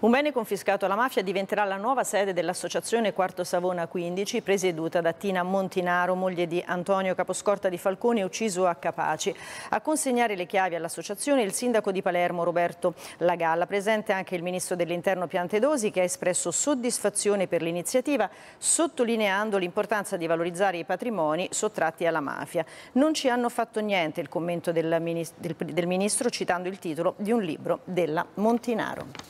Un bene confiscato alla mafia diventerà la nuova sede dell'associazione Quarto Savona 15, presieduta da Tina Montinaro, moglie di Antonio Caposcorta di Falcone, ucciso a Capaci. A consegnare le chiavi all'associazione il sindaco di Palermo Roberto Lagalla, presente anche il ministro dell'interno Piantedosi che ha espresso soddisfazione per l'iniziativa, sottolineando l'importanza di valorizzare i patrimoni sottratti alla mafia. Non ci hanno fatto niente il commento del, del, del ministro citando il titolo di un libro della Montinaro.